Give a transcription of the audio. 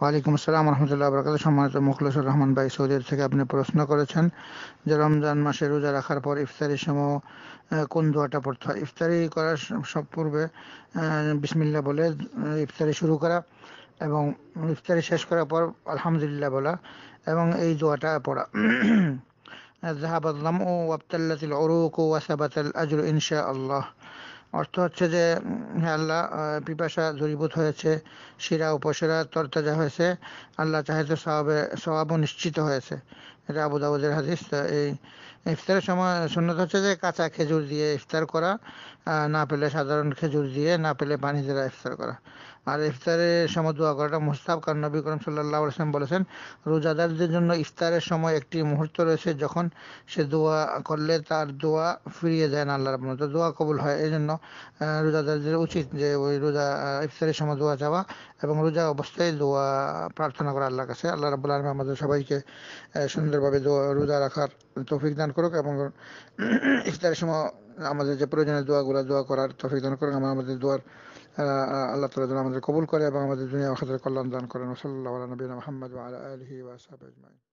ওয়ালাইকুম আসসালাম রহমতুল্লাহ বরকাত সম্মানিত মুখলসুর রহমান ভাই সৌদি থেকে আপনি প্রশ্ন করেছেন যে রমজান মাসে রোজা রাখার পর ইফতারির সময় কোন দোয়াটা পড়তে হয় ইফতারি করার সব পূর্বে বিসমিল্লা বলে ইফতারি শুরু করা এবং ইফতারি শেষ করার পর আলহামদুলিল্লাহ বলা এবং এই দোয়াটা পড়া ذهب الظمأ وابتلت العروق وثبت الأجر إن شاء الله অর্থ হচ্ছে যে আল্লাহ পিপাসা দূরীভূত হয়েছে শিরা উপশিরা তরতাজা হয়েছে আল্লাহ চাহে তো স্বভাবও নিশ্চিত হয়েছে এটা আবু দাউদের হাদিস এই ইফতারের সময় সুন্নত হচ্ছে যে কাঁচা খেজুর দিয়ে ইফতার করা না পেলে সাধারণ খেজুর দিয়ে না পেলে পানি দ্বারা ইফতার করা আর ইফতারের সময় দোয়া করাটা মুস্তাব কারণ নবী করিম সাল্লাহ আসলাম বলেছেন রোজাদারদের জন্য ইফতারের সময় একটি মুহূর্ত রয়েছে যখন সে দোয়া করলে তার দোয়া ফিরিয়ে যায় না আল্লাহর তো দোয়া কবুল হয় এই জন্য রোজাদারদের উচিত যে ওই রোজা ইফতারের সময় দোয়া চাওয়া এবং রোজা অবস্থায় দোয়া প্রার্থনা করা আল্লাহর কাছে আল্লাহ রাবুল আলম আমাদের সবাইকে সুন্দর সুন্দরভাবে রোজা রাখার তৌফিক দান করুক এবং ইফতারের সময় আমাদের যে প্রয়োজনীয় দোয়াগুলো দোয়া করার তৌফিক দান করুক আমরা আমাদের দোয়ার আল্লাহ তালা যেন আমাদের কবুল করে এবং আমাদের দুনিয়া আখাদের কল্যাণ দান করেন ওসল্লা নবীন মোহাম্মদ আলহি ওয়াসাব